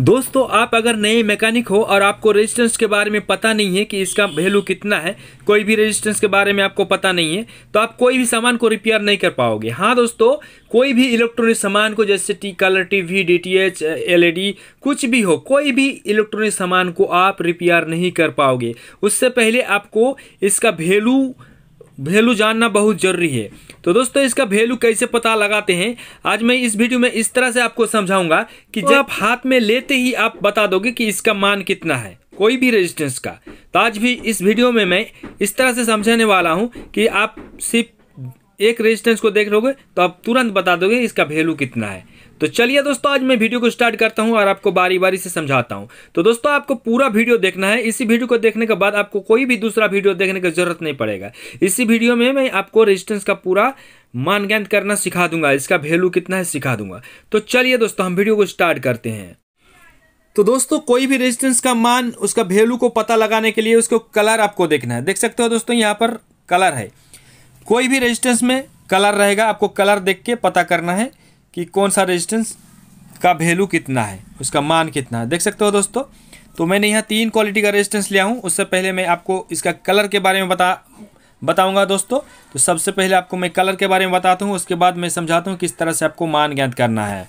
दोस्तों आप अगर नए मैकेनिक हो और आपको रेजिस्टेंस के बारे में पता नहीं है कि इसका वैल्यू कितना है कोई भी रेजिस्टेंस के बारे में आपको पता नहीं है तो आप कोई भी सामान को रिपेयर नहीं कर पाओगे हाँ दोस्तों कोई भी इलेक्ट्रॉनिक सामान को जैसे T colour TV DTH LED कुछ भी हो कोई भी इलेक्ट्रॉनिक सामान को आप रिपेयर नहीं कर पाओगे उससे पहले आपको इसका वैल्यू वैल्यू जानना बहुत जरूरी है तो दोस्तों इसका वैल्यू कैसे पता लगाते हैं आज मैं इस वीडियो में इस तरह से आपको समझाऊंगा कि जब आप हाथ में लेते ही आप बता दोगे कि इसका मान कितना है कोई भी रेजिस्टेंस का तो आज भी इस वीडियो में मैं इस तरह से समझाने वाला हूँ कि आप सिर्फ एक रेजिस्टेंस को देख लोगे तो आप तुरंत बता दोगे इसका वैल्यू कितना है तो चलिए दोस्तों आज मैं वीडियो को स्टार्ट करता हूँ और आपको बारी बारी से समझाता हूँ तो दोस्तों आपको पूरा वीडियो देखना है इसी वीडियो को देखने के बाद आपको कोई भी दूसरा वीडियो देखने की जरूरत नहीं पड़ेगा इसी वीडियो में मैं आपको रेजिस्टेंस का पूरा मान ज्ञान करना सिखा दूंगा इसका वैल्यू कितना है सिखा दूंगा तो चलिए दोस्तों हम वीडियो को स्टार्ट करते हैं तो दोस्तों कोई भी रेजिस्टेंस का मान उसका वैल्यू को पता लगाने के लिए उसको कलर आपको देखना है देख सकते हो दोस्तों यहाँ पर कलर है कोई भी रेजिस्टेंस में कलर रहेगा आपको कलर देख के पता करना है कि कौन सा रेजिस्टेंस का वैल्यू कितना है उसका मान कितना है देख सकते हो दोस्तों तो मैंने यहाँ तीन क्वालिटी का रेजिस्टेंस लिया हूँ उससे पहले मैं आपको इसका कलर के बारे में बता बताऊँगा दोस्तों तो सबसे पहले आपको मैं कलर के बारे में बताता हूँ उसके बाद मैं समझाता हूँ किस तरह से आपको मान ज्ञात करना है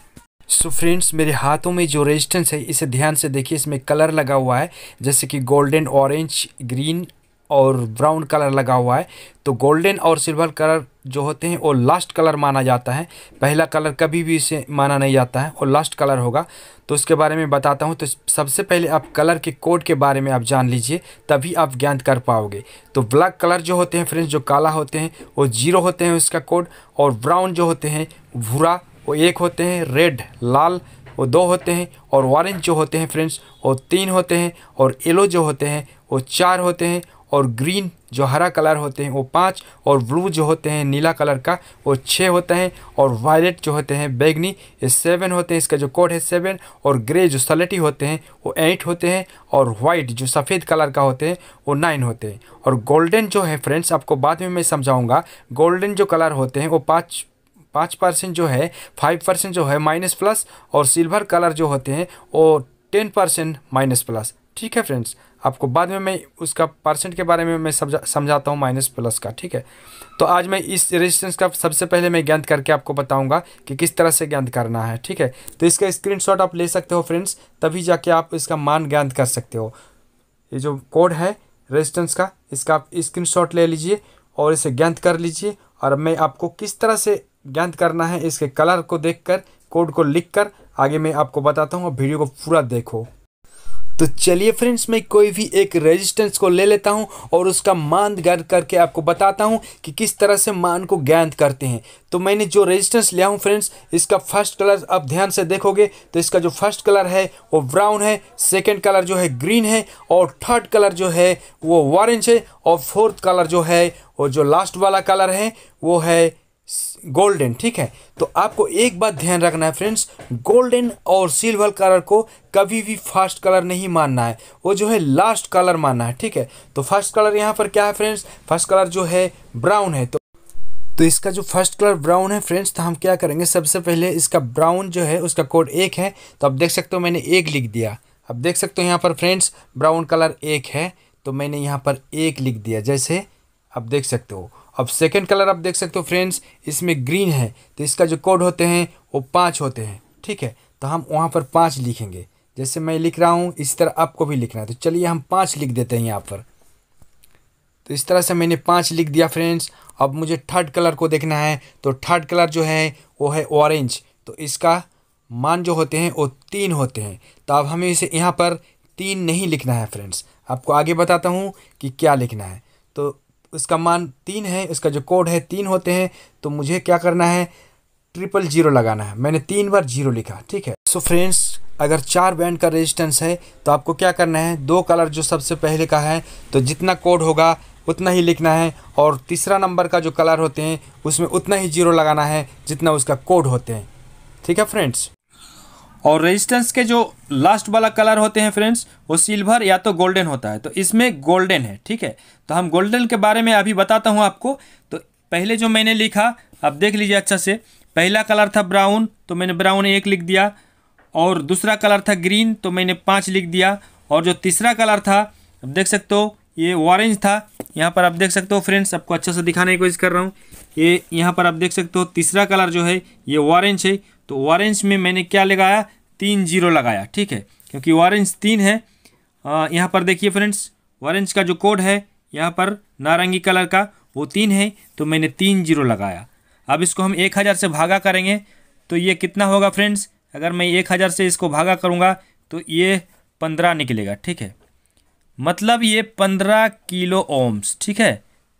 सो so फ्रेंड्स मेरे हाथों में जो रेजिस्टेंस है इसे ध्यान से देखिए इसमें कलर लगा हुआ है जैसे कि गोल्डन ऑरेंज ग्रीन और ब्राउन कलर लगा हुआ है तो गोल्डन और सिल्वर कलर जो होते हैं वो लास्ट कलर माना जाता है पहला कलर कभी भी इसे माना नहीं जाता है और लास्ट कलर होगा तो उसके बारे में बताता हूँ तो सबसे पहले आप कलर के कोड के बारे में आप जान लीजिए तभी आप ज्ञान कर पाओगे तो ब्लैक कलर जो होते हैं फ्रेंड्स जो काला होते हैं वो जीरो होते हैं उसका कोड और ब्राउन जो होते हैं भूरा वो एक होते हैं रेड लाल वो दो होते हैं और ऑरेंज जो होते हैं फ्रेंड्स वो तीन होते हैं और येलो जो होते हैं वो चार होते हैं और ग्रीन जो हरा कलर होते हैं वो पाँच और ब्लू जो होते हैं नीला कलर का वो छः होता है और वायलेट जो होते हैं बैगनी ये सेवन होते हैं इसका जो कोड है सेवन और ग्रे जो सलेटी होते हैं वो एट होते हैं और वाइट जो सफ़ेद कलर का होते हैं वो नाइन होते हैं और गोल्डन जो है फ्रेंड्स आपको बाद में मैं समझाऊँगा गोल्डन जो कलर होते हैं वो पाँच पाँच परसेंट जो है फाइव परसेंट जो है माइनस प्लस और सिल्वर कलर जो होते हैं वो टेन परसेंट माइनस प्लस ठीक है फ्रेंड्स आपको बाद में मैं उसका परसेंट के बारे में मैं समझाता हूँ माइनस प्लस का ठीक है तो आज मैं इस रेजिस्टेंस का सबसे पहले मैं ज्ञात करके आपको बताऊंगा कि किस तरह से ज्ञात करना है ठीक है तो इसका स्क्रीनशॉट आप ले सकते हो फ्रेंड्स तभी जाके आप इसका मान ज्ञात कर सकते हो ये जो कोड है रेजिस्टेंस का इसका आप स्क्रीन ले लीजिए और इसे ज्ञात कर लीजिए और मैं आपको किस तरह से ज्ञात करना है इसके कलर को देखकर कोड को लिखकर आगे मैं आपको बताता हूँ और वीडियो को पूरा देखो तो चलिए फ्रेंड्स मैं कोई भी एक रेजिस्टेंस को ले लेता हूँ और उसका मान गैद करके आपको बताता हूँ कि किस तरह से मान को ज्ञात करते हैं तो मैंने जो रेजिस्टेंस लिया हूँ फ्रेंड्स इसका फर्स्ट कलर आप ध्यान से देखोगे तो इसका जो फर्स्ट कलर है वो ब्राउन है सेकेंड कलर जो है ग्रीन है और थर्ड कलर जो है वो ऑरेंज है और फोर्थ कलर जो है वो जो लास्ट वाला कलर है वो है गोल्डन ठीक है तो आपको एक बात ध्यान रखना है फ्रेंड्स गोल्डन और सिल्वर कलर को कभी भी फर्स्ट कलर नहीं मानना है वो जो है लास्ट कलर मानना है ठीक है तो फर्स्ट कलर यहाँ पर क्या है फ्रेंड्स फर्स्ट कलर जो है ब्राउन है तो तो इसका जो फर्स्ट कलर ब्राउन है फ्रेंड्स तो हम क्या करेंगे सबसे पहले इसका ब्राउन जो है उसका कोड एक है तो आप देख सकते हो मैंने एक लिख दिया अब देख सकते हो यहाँ पर फ्रेंड्स ब्राउन कलर एक है तो मैंने यहाँ पर एक लिख दिया जैसे आप देख सकते हो अब सेकेंड कलर आप देख सकते हो फ्रेंड्स इसमें ग्रीन है तो इसका जो कोड होते हैं वो पाँच होते हैं ठीक है तो हम वहाँ पर पाँच लिखेंगे जैसे मैं लिख रहा हूँ इसी तरह आपको भी लिखना है तो चलिए हम पाँच लिख देते हैं यहाँ पर तो इस तरह से मैंने पाँच लिख दिया फ्रेंड्स अब मुझे थर्ड कलर को देखना है तो थर्ड कलर जो है वो है ऑरेंज तो इसका मान जो होते हैं वो तीन होते हैं तो अब हमें इसे यहाँ पर तीन नहीं लिखना है फ्रेंड्स आपको आगे बताता हूँ कि क्या लिखना है तो उसका मान तीन है उसका जो कोड है तीन होते हैं तो मुझे क्या करना है ट्रिपल जीरो लगाना है मैंने तीन बार जीरो लिखा ठीक है सो so फ्रेंड्स अगर चार बैंड का रेजिस्टेंस है तो आपको क्या करना है दो कलर जो सबसे पहले का है तो जितना कोड होगा उतना ही लिखना है और तीसरा नंबर का जो कलर होते हैं उसमें उतना ही जीरो लगाना है जितना उसका कोड होते हैं ठीक है फ्रेंड्स और रेजिस्टेंस के जो लास्ट वाला कलर होते हैं फ्रेंड्स वो सिल्वर या तो गोल्डन होता है तो इसमें गोल्डन है ठीक है तो हम गोल्डन के बारे में अभी बताता हूँ आपको तो पहले जो मैंने लिखा आप देख लीजिए अच्छा से पहला कलर था ब्राउन तो मैंने ब्राउन एक लिख दिया और दूसरा कलर था ग्रीन तो मैंने पाँच लिख दिया और जो तीसरा कलर था आप देख सकते हो ये ऑरेंज था यहाँ पर आप देख सकते हो फ्रेंड्स आपको अच्छा से दिखाने की कोशिश कर रहा हूँ ये यहाँ पर आप देख सकते हो तीसरा कलर जो है ये ऑरेंज है तो ऑरेंज में मैंने क्या लगाया तीन जीरो लगाया ठीक है क्योंकि ऑरेंज तीन है यहाँ पर देखिए फ्रेंड्स ऑरेंज का जो कोड है यहाँ पर नारंगी कलर का वो तीन है तो मैंने तीन जीरो लगाया अब इसको हम एक हज़ार से भागा करेंगे तो ये कितना होगा फ्रेंड्स अगर मैं एक हज़ार से इसको भागा करूँगा तो ये पंद्रह निकलेगा ठीक है मतलब ये पंद्रह किलो ओम्स ठीक है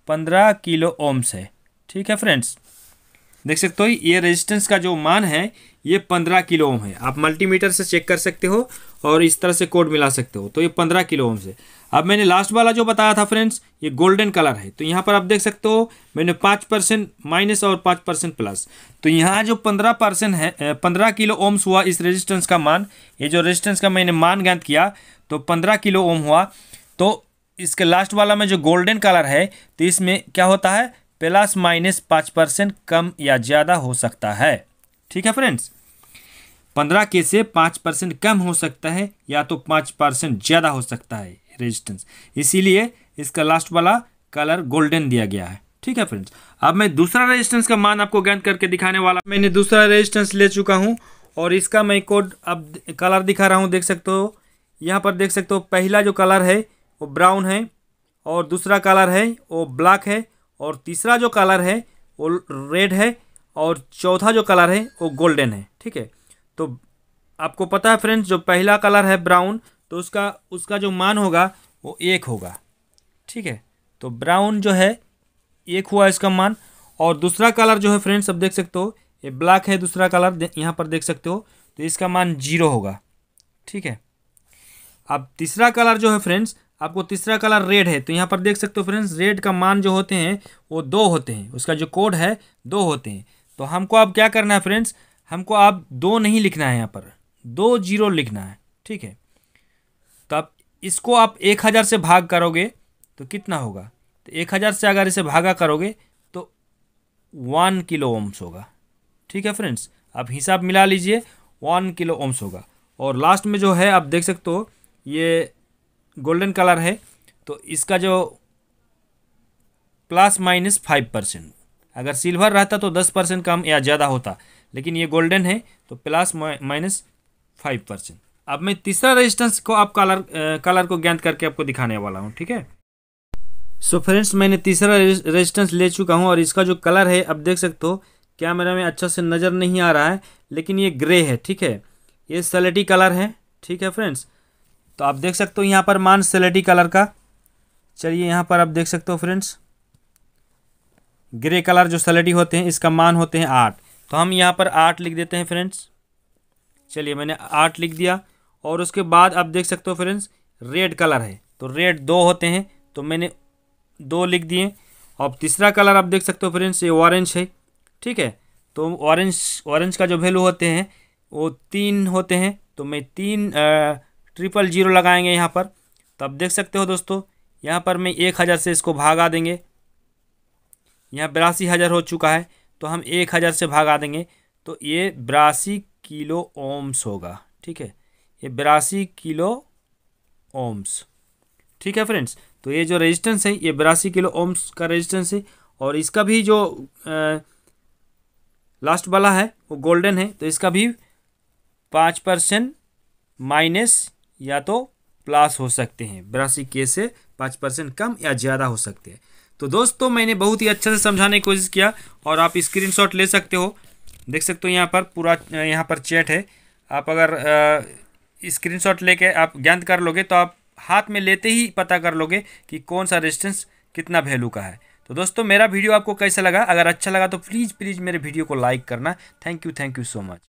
पंद्रह किलो ओम्स है ठीक है फ्रेंड्स देख सकते हो ये रेजिस्टेंस का जो मान है ये पंद्रह किलो ओम है आप मल्टीमीटर से चेक कर सकते हो और इस तरह से कोड मिला सकते हो तो ये पंद्रह किलो ओम से अब मैंने लास्ट वाला जो बताया था फ्रेंड्स ये गोल्डन कलर है तो यहाँ पर आप देख सकते हो मैंने पाँच परसेंट माइनस और पाँच परसेंट प्लस तो यहाँ जो पंद्रह परसेंट है पंद्रह किलो ओम्स हुआ इस रेजिस्टेंस का मान ये जो रेजिस्टेंस का मैंने मान ज्ञात किया तो पंद्रह किलो ओम हुआ तो इसके लास्ट वाला में जो गोल्डन कलर है तो इसमें क्या होता है प्लस माइनस पाँच परसेंट कम या ज़्यादा हो सकता है ठीक है फ्रेंड्स पंद्रह के से पाँच परसेंट कम हो सकता है या तो पाँच परसेंट ज़्यादा हो सकता है रेजिस्टेंस इसीलिए इसका लास्ट वाला कलर गोल्डन दिया गया है ठीक है फ्रेंड्स अब मैं दूसरा रेजिस्टेंस का मान आपको गेंद करके दिखाने वाला मैंने दूसरा रजिस्टेंस ले चुका हूँ और इसका मैं कोड अब कलर दिखा रहा हूँ देख सकते हो यहाँ पर देख सकते हो पहला जो कलर है वो ब्राउन है और दूसरा कलर है वो ब्लैक है और तीसरा जो कलर है वो रेड है और चौथा जो कलर है वो गोल्डन है ठीक है तो आपको पता है फ्रेंड्स जो पहला कलर है ब्राउन तो उसका उसका जो मान होगा वो एक होगा ठीक है तो ब्राउन जो है एक हुआ इसका मान और दूसरा कलर जो है फ्रेंड्स आप देख सकते हो ये ब्लैक है दूसरा कलर यहाँ पर देख सकते हो तो इसका मान जीरो होगा ठीक है अब तीसरा कलर जो है फ्रेंड्स आपको तीसरा कलर रेड है तो यहाँ पर देख सकते हो फ्रेंड्स रेड का मान जो होते हैं वो दो होते हैं उसका जो कोड है दो होते हैं तो हमको अब क्या करना है फ्रेंड्स हमको आप दो नहीं लिखना है यहाँ पर दो जीरो लिखना है ठीक है तो आप इसको आप एक हज़ार से भाग करोगे तो कितना होगा तो एक हज़ार से अगर इसे भागा करोगे तो वन किलो ओम्स होगा ठीक है फ्रेंड्स आप हिसाब मिला लीजिए वन किलो ओम्स होगा और लास्ट में जो है आप देख सकते हो ये गोल्डन कलर है तो इसका जो प्लस माइनस फाइव परसेंट अगर सिल्वर रहता तो दस परसेंट कम या ज़्यादा होता लेकिन ये गोल्डन है तो प्लस माइनस फाइव परसेंट अब मैं तीसरा रेजिस्टेंस को आप कलर कलर को ज्ञान करके आपको दिखाने वाला हूँ ठीक है सो फ्रेंड्स मैंने तीसरा रेजिस्टेंस ले चुका हूँ और इसका जो कलर है आप देख सकते हो कैमरा में अच्छा से नज़र नहीं आ रहा है लेकिन ये ग्रे है ठीक है ये सलेटी कलर है ठीक है फ्रेंड्स तो आप देख सकते हो यहाँ पर मान सेलेटी कलर का चलिए यहाँ पर आप देख सकते हो फ्रेंड्स ग्रे कलर जो सेलेटी होते हैं इसका मान होते हैं आठ तो हम यहाँ पर आठ लिख देते हैं फ्रेंड्स चलिए मैंने आठ लिख दिया और उसके बाद आप देख सकते हो फ्रेंड्स रेड कलर है तो रेड दो होते हैं तो मैंने दो लिख दिए और तीसरा कलर आप देख सकते हो फ्रेंड्स ये ऑरेंज है ठीक है तो ऑरेंज ऑरेंज का जो वैल्यू होते हैं वो तीन होते हैं तो मैं तीन आ, ट्रिपल जीरो लगाएंगे यहाँ पर तो आप देख सकते हो दोस्तों यहाँ पर मैं एक हज़ार से इसको भागा देंगे यहाँ बिरासी हज़ार हो चुका है तो हम एक हज़ार से भागा देंगे तो ये बिरासी किलो ओम्स होगा ठीक है ये बिरासी किलो ओम्स ठीक है फ्रेंड्स तो ये जो रेजिस्टेंस है ये बिरासी किलो ओम्स का रेजिस्टेंस है और इसका भी जो आ, लास्ट वाला है वो गोल्डन है तो इसका भी पाँच परसेंट माइनस या तो प्लस हो सकते हैं बिरासी के से पाँच परसेंट कम या ज़्यादा हो सकते हैं तो दोस्तों मैंने बहुत ही अच्छे से समझाने की कोशिश किया और आप स्क्रीनशॉट ले सकते हो देख सकते हो यहाँ पर पूरा यहाँ पर चैट है आप अगर स्क्रीनशॉट लेके आप ज्ञान कर लोगे तो आप हाथ में लेते ही पता कर लोगे कि कौन सा रेजिस्टेंस कितना वैल्यू का है तो दोस्तों मेरा वीडियो आपको कैसा लगा अगर अच्छा लगा तो प्लीज़ प्लीज़ मेरे वीडियो को लाइक करना thank you thank you so much